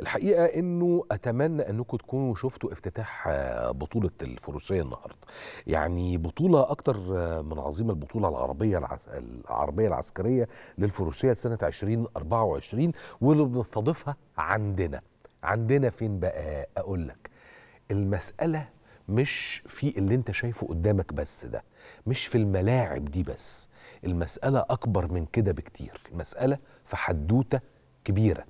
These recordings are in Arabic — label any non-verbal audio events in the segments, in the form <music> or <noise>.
الحقيقه انه اتمنى انكم تكونوا شفتوا افتتاح آه، بطوله الفروسيه النهارده يعني بطوله اكتر آه، من عظيمه البطوله العربيه العربيه العسكريه للفروسيه سنه 2024 واللي بنستضيفها عندنا عندنا فين بقى اقول لك المساله مش في اللي انت شايفه قدامك بس ده مش في الملاعب دي بس المساله اكبر من كده بكتير المساله في حدوته كبيره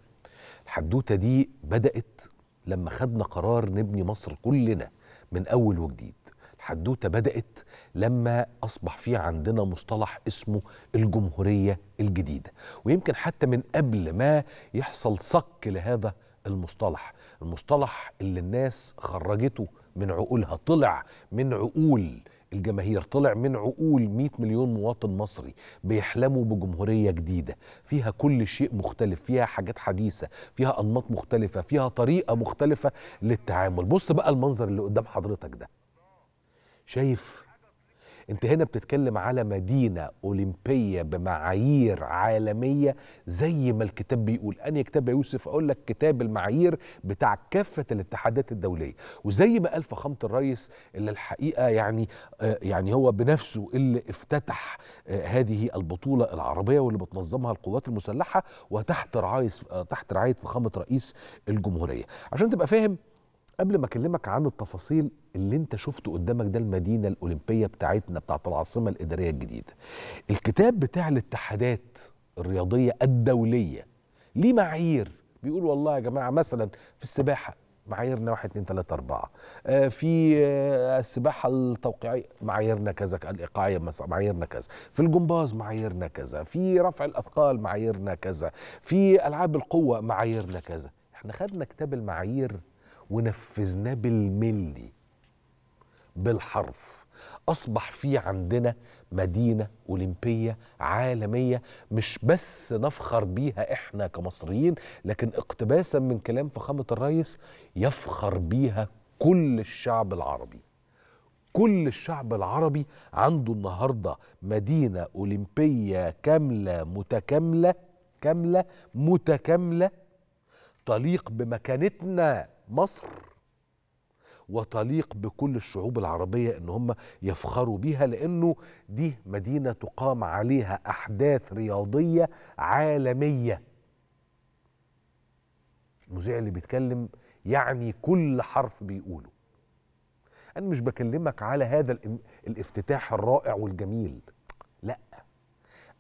الحدوته دي بدات لما خدنا قرار نبني مصر كلنا من اول وجديد الحدوته بدات لما اصبح في عندنا مصطلح اسمه الجمهوريه الجديده ويمكن حتى من قبل ما يحصل صك لهذا المصطلح المصطلح اللي الناس خرجته من عقولها طلع من عقول الجماهير طلع من عقول 100 مليون مواطن مصري بيحلموا بجمهورية جديدة فيها كل شيء مختلف فيها حاجات حديثة فيها أنماط مختلفة فيها طريقة مختلفة للتعامل بص بقى المنظر اللي قدام حضرتك ده شايف انت هنا بتتكلم على مدينه اولمبيه بمعايير عالميه زي ما الكتاب بيقول انا كتاب يا يوسف اقول لك كتاب المعايير بتاع كافه الاتحادات الدوليه وزي ما قال فخامه الرئيس اللي الحقيقه يعني آه، يعني هو بنفسه اللي افتتح آه، هذه البطوله العربيه واللي بتنظمها القوات المسلحه وتحت رعايه آه، تحت رعايه فخامه رئيس الجمهوريه عشان تبقى فاهم قبل ما اكلمك عن التفاصيل اللي انت شفته قدامك ده المدينه الاولمبيه بتاعتنا بتاعت العاصمه الاداريه الجديده الكتاب بتاع الاتحادات الرياضيه الدوليه ليه معايير بيقول والله يا جماعه مثلا في السباحه معاييرنا 1 2 3 4 في آه، السباحه التوقيعيه معاييرنا كذا الايقاعيه مثلا معاييرنا كذا في الجمباز معاييرنا كذا في رفع الاثقال معاييرنا كذا في العاب القوه معاييرنا كذا احنا خدنا كتاب المعايير ونفذناه بالملي بالحرف اصبح في عندنا مدينه اولمبيه عالميه مش بس نفخر بيها احنا كمصريين لكن اقتباسا من كلام فخامه الرئيس يفخر بيها كل الشعب العربي كل الشعب العربي عنده النهارده مدينه اولمبيه كامله متكامله كامله متكامله تليق بمكانتنا مصر وتليق بكل الشعوب العربية إن هم يفخروا بيها لأنه دي مدينة تقام عليها أحداث رياضية عالمية المذيع اللي بيتكلم يعني كل حرف بيقوله أنا مش بكلمك على هذا الافتتاح الرائع والجميل لا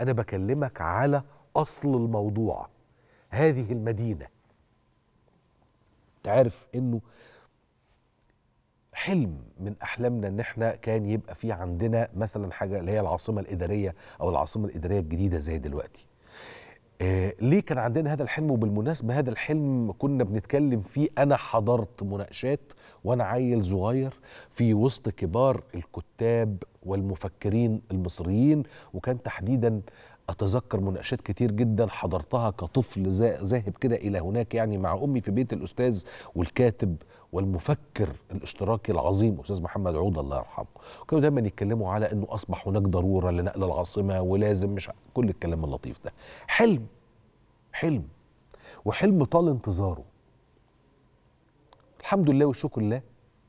أنا بكلمك على أصل الموضوع هذه المدينة انت عارف انه حلم من احلامنا ان احنا كان يبقى في عندنا مثلا حاجه اللي هي العاصمه الاداريه او العاصمه الاداريه الجديده زي دلوقتي آه ليه كان عندنا هذا الحلم وبالمناسبه هذا الحلم كنا بنتكلم فيه انا حضرت مناقشات وانا عيل صغير في وسط كبار الكتاب والمفكرين المصريين وكان تحديدا اتذكر مناقشات كتير جدا حضرتها كطفل ذاهب كده الى هناك يعني مع امي في بيت الاستاذ والكاتب والمفكر الاشتراكي العظيم استاذ محمد عوض الله يرحمه كانوا دايما يتكلموا على انه اصبح هناك ضروره لنقل العاصمه ولازم مش كل الكلام اللطيف ده حلم حلم وحلم طال انتظاره الحمد لله والشكر لله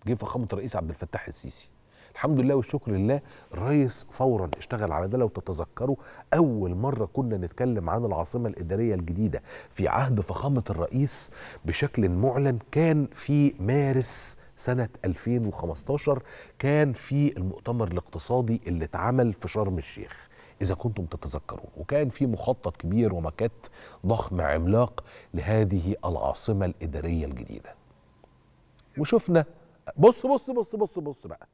جه فخامه الرئيس عبد الفتاح السيسي الحمد لله والشكر لله الريس فورا اشتغل على ده لو تتذكروا اول مره كنا نتكلم عن العاصمه الاداريه الجديده في عهد فخامه الرئيس بشكل معلن كان في مارس سنة 2015 كان في المؤتمر الاقتصادي اللي اتعمل في شرم الشيخ إذا كنتم تتذكرون وكان في مخطط كبير ومكات ضخم عملاق لهذه العاصمة الإدارية الجديدة وشفنا بص بص بص بص بص بقى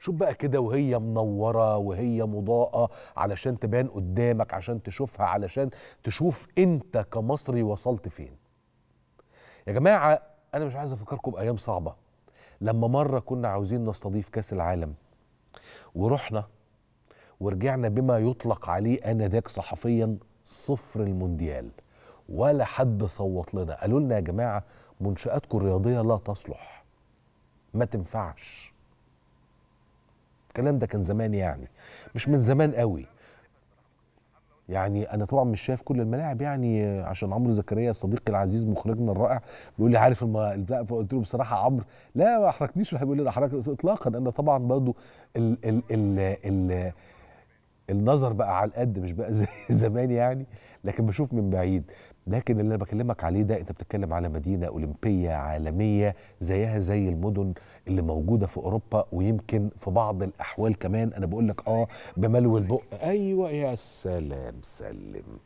شوف بقى كده وهي منوره وهي مضاءه علشان تبان قدامك عشان تشوفها علشان تشوف انت كمصري وصلت فين يا جماعه انا مش عايز افكركم بايام صعبه لما مره كنا عاوزين نستضيف كاس العالم ورحنا ورجعنا بما يطلق عليه انذاك صحفيا صفر المونديال ولا حد صوت لنا قالوا لنا يا جماعه منشاتكم الرياضيه لا تصلح ما تنفعش الكلام ده كان زمان يعني مش من زمان قوي يعني انا طبعا مش شايف كل الملاعب يعني عشان عمرو زكريا صديقي العزيز مخرجنا الرائع بيقول لي عارف البتاع فقلت له بصراحه عمرو لا ما احرجنيش بيقول لي احرجك اطلاقا انا طبعا برضه ال ال ال ال النظر بقى على القد مش بقى زي <laughs> زمان يعني لكن بشوف من بعيد لكن اللي انا بكلمك عليه ده انت بتتكلم على مدينه اولمبيه عالميه زيها زي المدن اللي موجوده في اوروبا ويمكن في بعض الاحوال كمان انا بقول لك اه بملو البق ايوه يا سلام سلم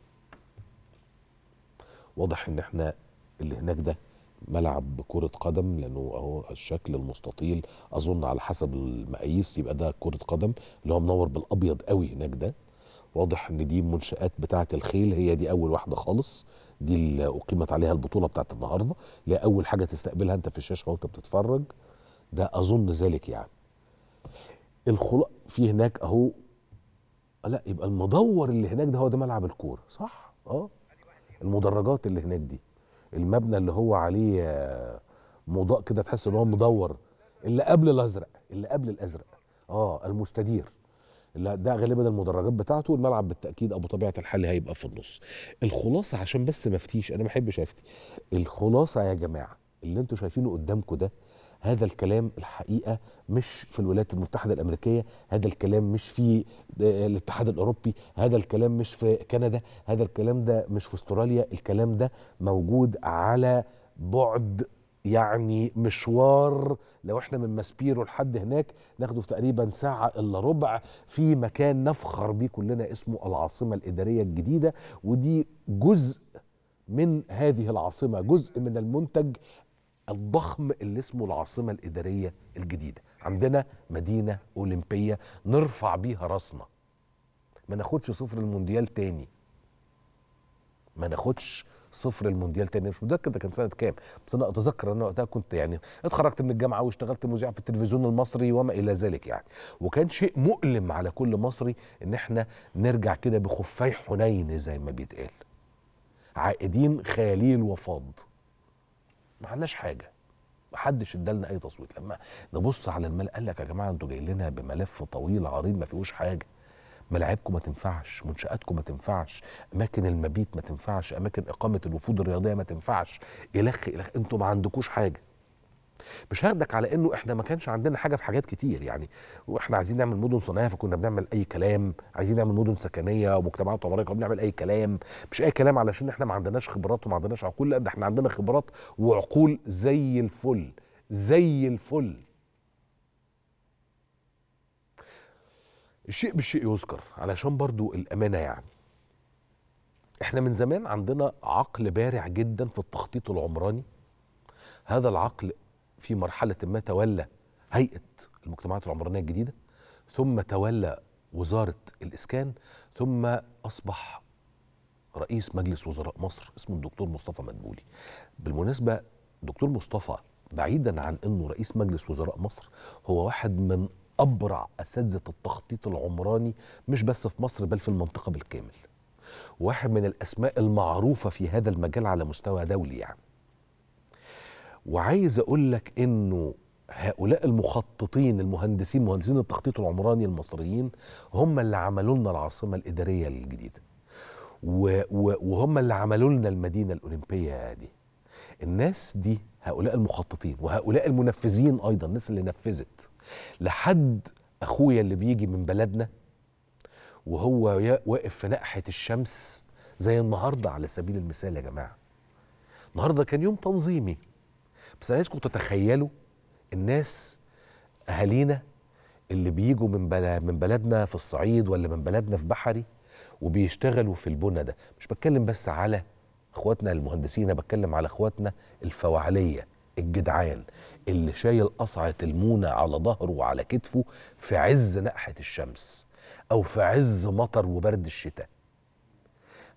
واضح ان احنا اللي هناك ده ملعب كرة قدم لأنه أهو الشكل المستطيل أظن على حسب المقاييس يبقى ده كرة قدم اللي هو منور بالأبيض قوي هناك ده واضح إن دي منشآت بتاعة الخيل هي دي أول واحدة خالص دي اللي أقيمت عليها البطولة بتاعة النهاردة اللي أول حاجة تستقبلها أنت في الشاشة وأنت بتتفرج ده أظن ذلك يعني الخلا في هناك أهو لا يبقى المدور اللي هناك ده هو ده ملعب الكورة صح؟ اه المدرجات اللي هناك دي المبنى اللي هو عليه آه، مضاء كده تحس ان هو مدور اللي قبل الازرق اللي قبل الازرق اه المستدير لا ده غالبا المدرجات بتاعته الملعب بالتاكيد ابو طبيعه الحال هيبقى في النص الخلاصه عشان بس ما افتيش انا ما احبش افتي الخلاصه يا جماعه اللي انتم شايفينه قدامكم ده هذا الكلام الحقيقه مش في الولايات المتحده الامريكيه هذا الكلام مش في الاتحاد الاوروبي هذا الكلام مش في كندا هذا الكلام ده مش في استراليا الكلام ده موجود على بعد يعني مشوار لو احنا من ماسبيرو لحد هناك ناخده في تقريبا ساعة إلا ربع في مكان نفخر بيه كلنا اسمه العاصمة الإدارية الجديدة ودي جزء من هذه العاصمة جزء من المنتج الضخم اللي اسمه العاصمة الإدارية الجديدة عندنا مدينة أولمبية نرفع بيها راسنا ما ناخدش صفر المونديال تاني ما ناخدش صفر المونديال تاني مش متذكر ده كان سنه كام بس انا اتذكر ان انا وقتها كنت يعني اتخرجت من الجامعه واشتغلت مذيع في التلفزيون المصري وما الى ذلك يعني وكان شيء مؤلم على كل مصري ان احنا نرجع كده بخفي حنين زي ما بيتقال عائدين خيالي وفاض ما عملناش حاجه ما حدش ادالنا اي تصويت لما نبص على المال قال لك يا جماعه انتوا جايين لنا بملف طويل عريض ما فيهوش حاجه ملاعبكم ما تنفعش منشاتكم ما تنفعش اماكن المبيت ما تنفعش اماكن اقامه الوفود الرياضيه ما تنفعش الخ الخ انتوا ما عندكوش حاجه مش هاخدك على انه احنا ما كانش عندنا حاجه في حاجات كتير يعني واحنا عايزين نعمل مدن صناعيه فكنا بنعمل اي كلام عايزين نعمل مدن سكنيه ومجتمعات عمريه كنا بنعمل اي كلام مش اي كلام علشان احنا ما عندناش خبرات وما عندناش عقول لا ده احنا عندنا خبرات وعقول زي الفل زي الفل الشيء بالشيء يذكر علشان برضو الامانه يعني احنا من زمان عندنا عقل بارع جدا في التخطيط العمراني هذا العقل في مرحلة ما تولى هيئة المجتمعات العمرانية الجديدة ثم تولى وزارة الإسكان ثم أصبح رئيس مجلس وزراء مصر اسمه الدكتور مصطفى مدبولي بالمناسبة دكتور مصطفى بعيدا عن أنه رئيس مجلس وزراء مصر هو واحد من أبرع أساتذة التخطيط العمراني مش بس في مصر بل في المنطقة بالكامل واحد من الأسماء المعروفة في هذا المجال على مستوى دولي يعني وعايز اقول لك انه هؤلاء المخططين المهندسين مهندسين التخطيط العمراني المصريين هم اللي عملوا لنا العاصمه الاداريه الجديده وهم اللي عملوا لنا المدينه الاولمبيه دي الناس دي هؤلاء المخططين وهؤلاء المنفذين ايضا الناس اللي نفذت لحد اخويا اللي بيجي من بلدنا وهو واقف في ناحيه الشمس زي النهارده على سبيل المثال يا جماعه النهارده كان يوم تنظيمي بس انا عايزكم تتخيلوا الناس اهالينا اللي بيجوا من من بلدنا في الصعيد ولا من بلدنا في بحري وبيشتغلوا في البنى ده مش بتكلم بس على اخواتنا المهندسين انا بتكلم على اخواتنا الفواعليه الجدعان اللي شايل قصعه المونه على ظهره وعلى كتفه في عز نقحه الشمس او في عز مطر وبرد الشتاء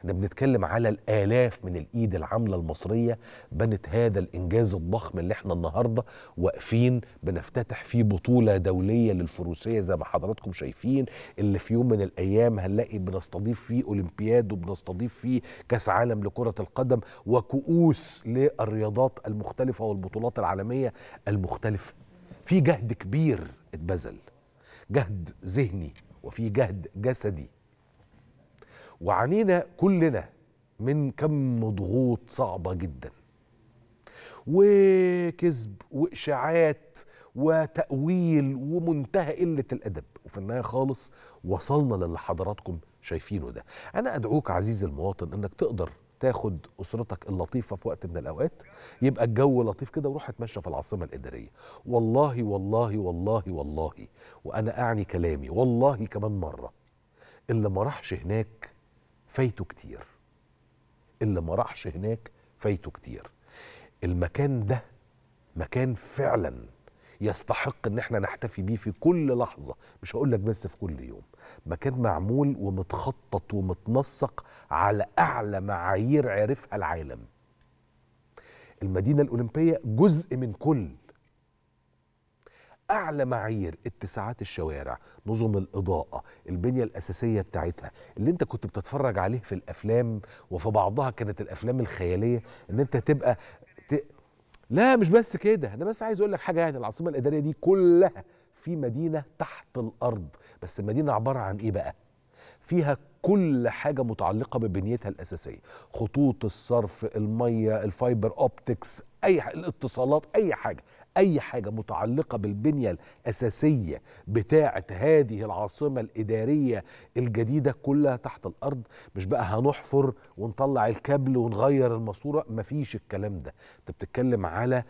احنا بنتكلم على الالاف من الايد العامله المصريه بنت هذا الانجاز الضخم اللي احنا النهارده واقفين بنفتتح فيه بطوله دوليه للفروسيه زي ما حضراتكم شايفين اللي في يوم من الايام هنلاقي بنستضيف فيه اولمبياد وبنستضيف فيه كاس عالم لكره القدم وكؤوس للرياضات المختلفه والبطولات العالميه المختلفه في جهد كبير اتبذل جهد ذهني وفي جهد جسدي وعانينا كلنا من كم ضغوط صعبه جدا وكذب واشاعات وتاويل ومنتهى قله الادب وفي النهايه خالص وصلنا للي حضراتكم شايفينه ده انا ادعوك عزيزي المواطن انك تقدر تاخد اسرتك اللطيفه في وقت من الاوقات يبقى الجو لطيف كده وروح اتمشى في العاصمه الاداريه والله والله والله والله وانا اعني كلامي والله كمان مره اللي ما راحش هناك فايته كتير اللي ما راحش هناك فايته كتير المكان ده مكان فعلا يستحق ان احنا نحتفي بيه في كل لحظه مش هقول لك بس في كل يوم مكان معمول ومتخطط ومتنسق على اعلى معايير عرفها العالم المدينه الاولمبيه جزء من كل اعلى معايير اتساعات الشوارع نظم الاضاءه البنيه الاساسيه بتاعتها اللي انت كنت بتتفرج عليه في الافلام وفي بعضها كانت الافلام الخياليه ان انت تبقى ت... لا مش بس كده انا بس عايز اقول لك حاجه يعني العاصمه الاداريه دي كلها في مدينه تحت الارض بس المدينه عباره عن ايه بقى فيها كل حاجة متعلقة ببنيتها الأساسية خطوط الصرف المية الفايبر أوبتكس أي حاجة. الاتصالات أي حاجة اي حاجه متعلقه بالبنيه الاساسيه بتاعه هذه العاصمه الاداريه الجديده كلها تحت الارض مش بقى هنحفر ونطلع الكابل ونغير الماسوره مفيش الكلام ده انت بتتكلم على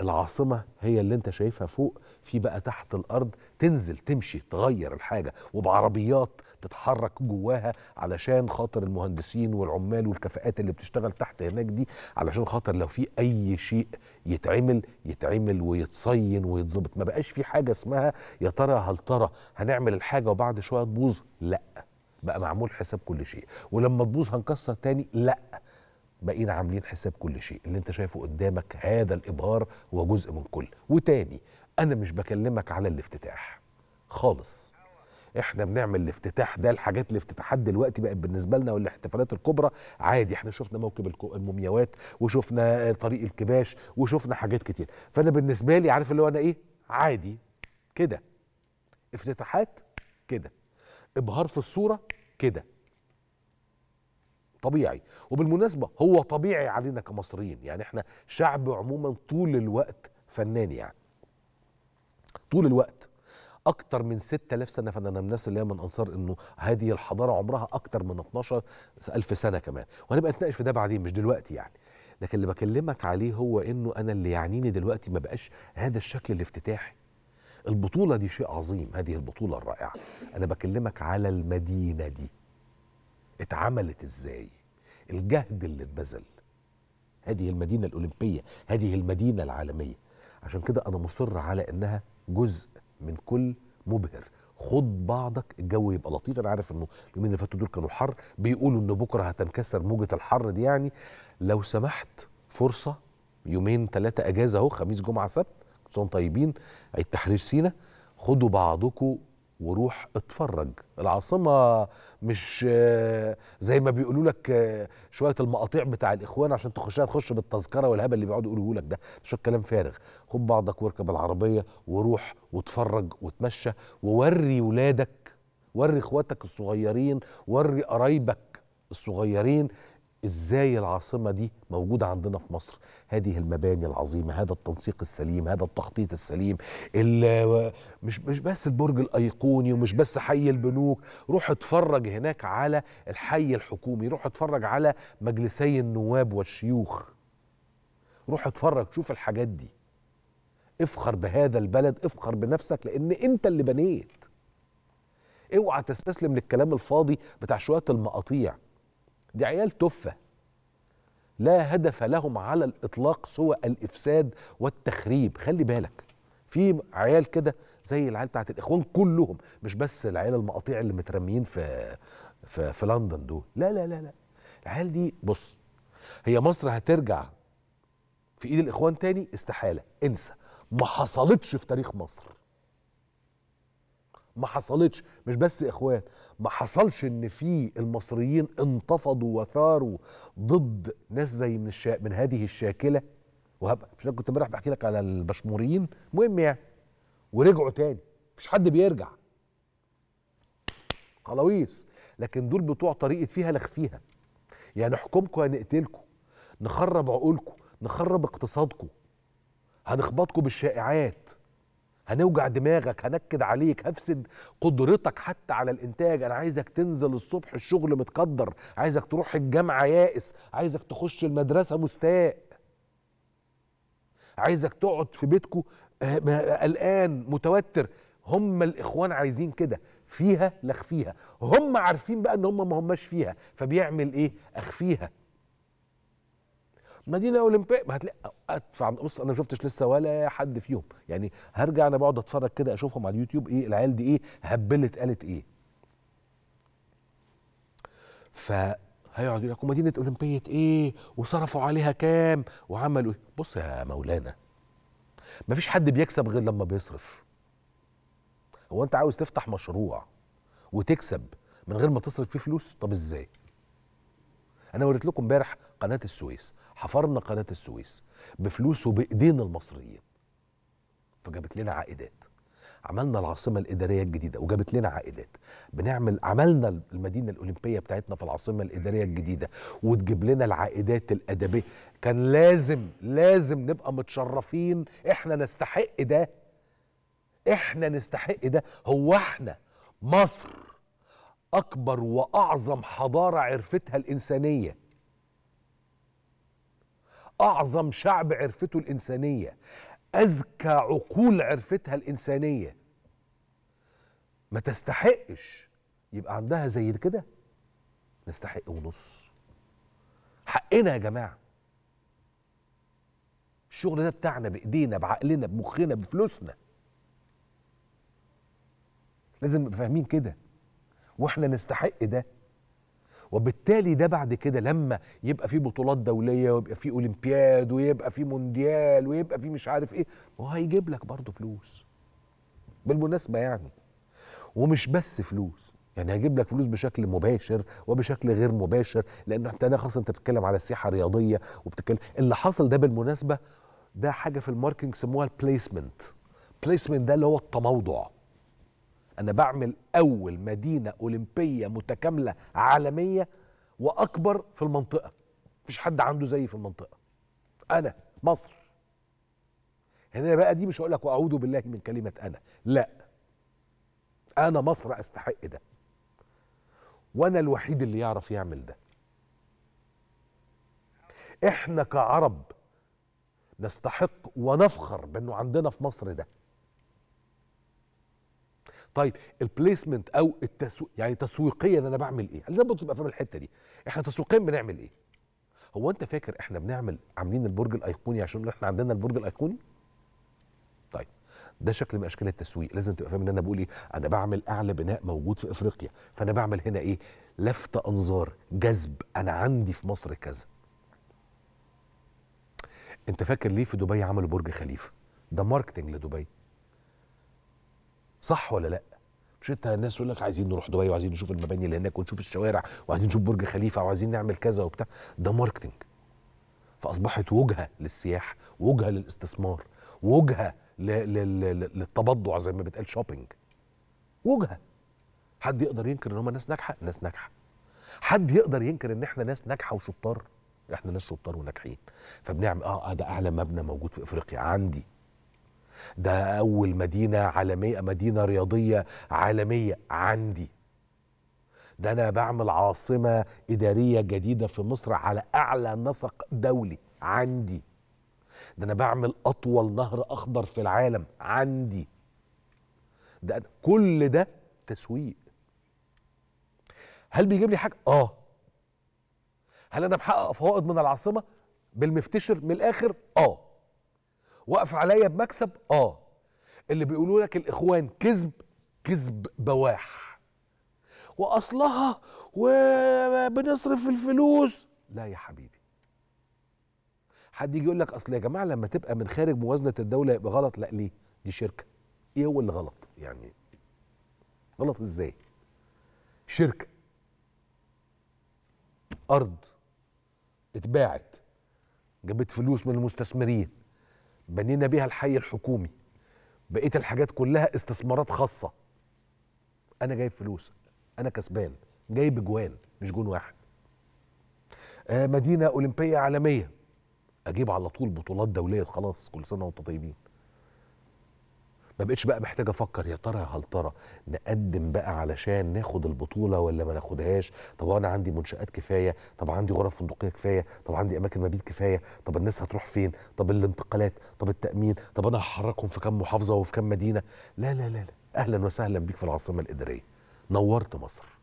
العاصمه هي اللي انت شايفها فوق في بقى تحت الارض تنزل تمشي تغير الحاجه وبعربيات تتحرك جواها علشان خاطر المهندسين والعمال والكفاءات اللي بتشتغل تحت هناك دي علشان خاطر لو في اي شيء يتعمل يتعمل ويتصين ويتظبط ما بقاش في حاجه اسمها يا ترى هل ترى هنعمل الحاجه وبعد شويه تبوظ لا بقى معمول حساب كل شيء ولما تبوظ هنكسر تاني لا بقينا عاملين حساب كل شيء اللي انت شايفه قدامك هذا الابهار هو جزء من كل وتاني انا مش بكلمك على الافتتاح خالص احنا بنعمل الافتتاح ده الحاجات الافتتاحات دلوقتي بقت بالنسبه لنا والاحتفالات الكبرى عادي احنا شفنا موكب المومياوات وشفنا طريق الكباش وشفنا حاجات كتير فانا بالنسبه لي عارف اللي هو انا ايه عادي كده افتتاحات كده ابهار في الصوره كده طبيعي وبالمناسبه هو طبيعي علينا كمصريين يعني احنا شعب عموما طول الوقت فنان يعني طول الوقت اكتر من 6000 سنه فانا من الناس اللي هي من انصار انه هذه الحضاره عمرها اكتر من 12000 سنه كمان وهنبقى نتناقش في ده بعدين مش دلوقتي يعني لكن اللي بكلمك عليه هو انه انا اللي يعنيني دلوقتي ما بقاش هذا الشكل الافتتاحي البطوله دي شيء عظيم هذه البطوله الرائعه انا بكلمك على المدينه دي اتعملت ازاي الجهد اللي اتبذل هذه المدينه الاولمبيه هذه المدينه العالميه عشان كده انا مصر على انها جزء من كل مبهر خد بعضك الجو يبقى لطيف انا عارف انه اليومين اللي فاتوا دول كانوا حر بيقولوا ان بكره هتنكسر موجه الحر دي يعني لو سمحت فرصه يومين ثلاثه اجازه اهو خميس جمعه سبت كل طيبين عيد تحرير سينا خدوا بعضكم وروح اتفرج العاصمة مش آه، زي ما بيقولوا لك آه، شوية المقاطيع بتاع الإخوان عشان تخشها تخش بالتذكرة والهبل اللي بيقعدوا يقولوا لك ده شو الكلام فارغ خد بعضك واركب العربية وروح واتفرج وتمشى ووري ولادك وري إخواتك الصغيرين وري قرايبك الصغيرين ازاي العاصمه دي موجوده عندنا في مصر هذه المباني العظيمه هذا التنسيق السليم هذا التخطيط السليم مش مش بس البرج الايقوني ومش بس حي البنوك روح اتفرج هناك على الحي الحكومي روح اتفرج على مجلسي النواب والشيوخ روح اتفرج شوف الحاجات دي افخر بهذا البلد افخر بنفسك لان انت اللي بنيت اوعى تستسلم للكلام الفاضي بتاع شويه المقاطيع دي عيال تفه لا هدف لهم على الاطلاق سوى الافساد والتخريب خلي بالك في عيال كده زي العيال بتاعت الاخوان كلهم مش بس العيال المقاطيع اللي مترميين في في, في لندن دول لا لا لا لا العيال دي بص هي مصر هترجع في ايد الاخوان تاني استحاله انسى ما حصلتش في تاريخ مصر ما حصلتش مش بس اخوان ما حصلش ان في المصريين انتفضوا وثاروا ضد ناس زي من الشا... من هذه الشاكله وهبقى مش انا كنت امبارح بحكي لك على البشموريين مهم يعني ورجعوا تاني مفيش حد بيرجع خلاويص لكن دول بتوع طريقه فيها لخفيها يعني نحكمكم هنقتلكم نخرب عقولكم نخرب اقتصادكم هنخبطكم بالشائعات هنوجع دماغك هنكد عليك هفسد قدرتك حتى على الانتاج انا عايزك تنزل الصبح الشغل متقدر عايزك تروح الجامعه يائس عايزك تخش المدرسه مستاء عايزك تقعد في بيتكو آه، قلقان متوتر هم الاخوان عايزين كده فيها لاخفيها هم عارفين بقى ان هم ما هماش فيها فبيعمل ايه اخفيها مدينه اولمبيه هتلاقي ادفع بص انا ما شفتش لسه ولا حد فيهم يعني هرجع انا بقعد اتفرج كده اشوفهم على اليوتيوب ايه العيال دي ايه هبلت قالت ايه فهيقعد يقول لك ومدينه اولمبيه ايه وصرفوا عليها كام وعملوا ايه بص يا مولانا مفيش حد بيكسب غير لما بيصرف هو انت عاوز تفتح مشروع وتكسب من غير ما تصرف فيه فلوس طب ازاي انا وريت لكم امبارح قناه السويس حفرنا قناه السويس بفلوس وبايدينا المصريين فجابت لنا عائدات عملنا العاصمة الإدارية الجديدة وجابت لنا عائدات بنعمل عملنا المدينة الأولمبية بتاعتنا في العاصمة الإدارية الجديدة وتجيب لنا العائدات الأدبية كان لازم لازم نبقى متشرفين إحنا نستحق ده إحنا نستحق ده هو إحنا مصر اكبر واعظم حضاره عرفتها الانسانيه اعظم شعب عرفته الانسانيه اذكى عقول عرفتها الانسانيه ما تستحقش يبقى عندها زي كده نستحق ونص حقنا يا جماعه الشغل ده بتاعنا بايدينا بعقلنا بمخنا بفلوسنا لازم نبقى فاهمين كده واحنا نستحق ده وبالتالي ده بعد كده لما يبقى في بطولات دوليه ويبقى في اولمبياد ويبقى في مونديال ويبقى في مش عارف ايه ما هو هيجيب لك برضه فلوس بالمناسبه يعني ومش بس فلوس يعني هيجيب لك فلوس بشكل مباشر وبشكل غير مباشر لان انت انا خاصه انت بتتكلم على السياحه الرياضيه وبتتكلم اللي حصل ده بالمناسبه ده حاجه في الماركتنج سموها البليسمنت بليسمنت ده اللي هو التموضع انا بعمل اول مدينه اولمبيه متكامله عالميه واكبر في المنطقه مفيش حد عنده زيي في المنطقه انا مصر هنا بقى دي مش هقول لك واعوذ بالله من كلمه انا لا انا مصر استحق ده وانا الوحيد اللي يعرف يعمل ده احنا كعرب نستحق ونفخر بانه عندنا في مصر ده طيب البليسمنت او التسويق يعني تسويقيا انا بعمل ايه؟ لازم برضه تبقى فاهم الحته دي احنا تسويقيا بنعمل ايه؟ هو انت فاكر احنا بنعمل عاملين البرج الايقوني عشان احنا عندنا البرج الايقوني؟ طيب ده شكل من اشكال التسويق لازم تبقى فاهم ان انا بقول ايه؟ انا بعمل اعلى بناء موجود في افريقيا فانا بعمل هنا ايه؟ لفت انظار جذب انا عندي في مصر كذا. انت فاكر ليه في دبي عملوا برج خليفه؟ ده ماركتنج لدبي صح ولا لا مش انت الناس تقول لك عايزين نروح دبي وعايزين نشوف المباني اللي هناك ونشوف الشوارع وعايزين نشوف برج خليفه وعايزين نعمل كذا وبتاع ده ماركتنج فاصبحت وجهه للسياحه وجهه للاستثمار وجهه للتبضع زي ما بتقال شوبينج وجهه حد يقدر ينكر ان هم ناس ناجحه ناس ناجحه حد يقدر ينكر ان احنا ناس ناجحه وشطار احنا ناس شطار وناجحين فبنعمل اه, آه، ده اعلى مبنى موجود في افريقيا عندي ده أول مدينة عالمية مدينة رياضية عالمية عندي ده أنا بعمل عاصمة إدارية جديدة في مصر على أعلى نسق دولي عندي ده أنا بعمل أطول نهر أخضر في العالم عندي ده أنا كل ده تسويق هل بيجيب لي حاجة؟ آه هل أنا محقق فوائد من العاصمة؟ بالمفتشر من الآخر؟ آه واقف عليا بمكسب اه اللي بيقولوا لك الاخوان كذب كذب بواح واصلها وبنصرف الفلوس لا يا حبيبي حد يجي يقول لك اصل يا جماعه لما تبقى من خارج موازنه الدوله يبقى غلط لا ليه دي شركه ايه هو اللي غلط يعني غلط ازاي شركه ارض اتباعت جابت فلوس من المستثمرين بنينا بيها الحي الحكومي بقيه الحاجات كلها استثمارات خاصه انا جايب فلوس انا كسبان جايب جوان مش جون واحد آه، مدينه اولمبيه عالميه اجيب على طول بطولات دوليه خلاص كل سنه وانتم طيبين ما بقتش بقى محتاج افكر يا ترى يا ترى نقدم بقى علشان ناخد البطوله ولا ما ناخدهاش طب انا عندي منشات كفايه طب عندي غرف فندقيه كفايه طب عندي اماكن مبيت كفايه طب الناس هتروح فين طب الانتقالات طب التامين طب انا هحركهم في كام محافظه وفي كام مدينه لا لا لا, لا. اهلا وسهلا بيك في العاصمه الاداريه نورت مصر